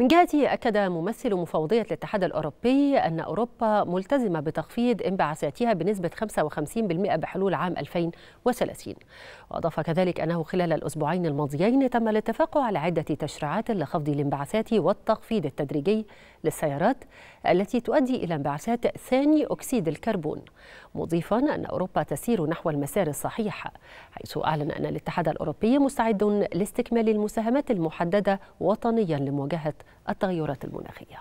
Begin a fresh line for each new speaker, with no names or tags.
من جهته أكد ممثل مفوضية الاتحاد الأوروبي أن أوروبا ملتزمة بتخفيض انبعاثاتها بنسبة 55% بحلول عام 2030 وأضاف كذلك أنه خلال الأسبوعين الماضيين تم الاتفاق على عدة تشريعات لخفض الانبعاثات والتخفيض التدريجي للسيارات التي تؤدي إلى انبعاثات ثاني أكسيد الكربون مضيفا أن أوروبا تسير نحو المسار الصحيح حيث أعلن أن الاتحاد الأوروبي مستعد لاستكمال المساهمات المحددة وطنيا لمواجهة التغيرات المناخيه